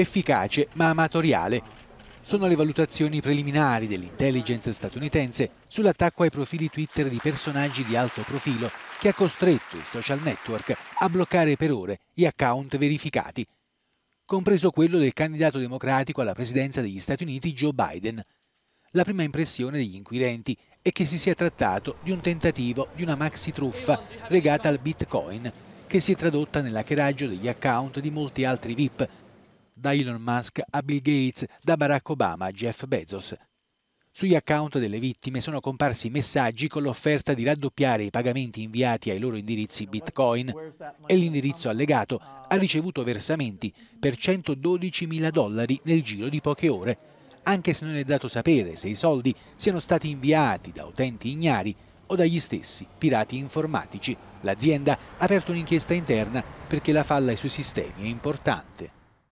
efficace ma amatoriale. Sono le valutazioni preliminari dell'intelligence statunitense sull'attacco ai profili Twitter di personaggi di alto profilo che ha costretto il social network a bloccare per ore gli account verificati, compreso quello del candidato democratico alla presidenza degli Stati Uniti Joe Biden. La prima impressione degli inquirenti è che si sia trattato di un tentativo di una maxi truffa legata al bitcoin che si è tradotta nell'hackeraggio degli account di molti altri VIP da Elon Musk a Bill Gates, da Barack Obama a Jeff Bezos. Sugli account delle vittime sono comparsi messaggi con l'offerta di raddoppiare i pagamenti inviati ai loro indirizzi Bitcoin e l'indirizzo allegato ha ricevuto versamenti per 112 mila dollari nel giro di poche ore, anche se non è dato sapere se i soldi siano stati inviati da utenti ignari o dagli stessi pirati informatici. L'azienda ha aperto un'inchiesta interna perché la falla ai suoi sistemi è importante.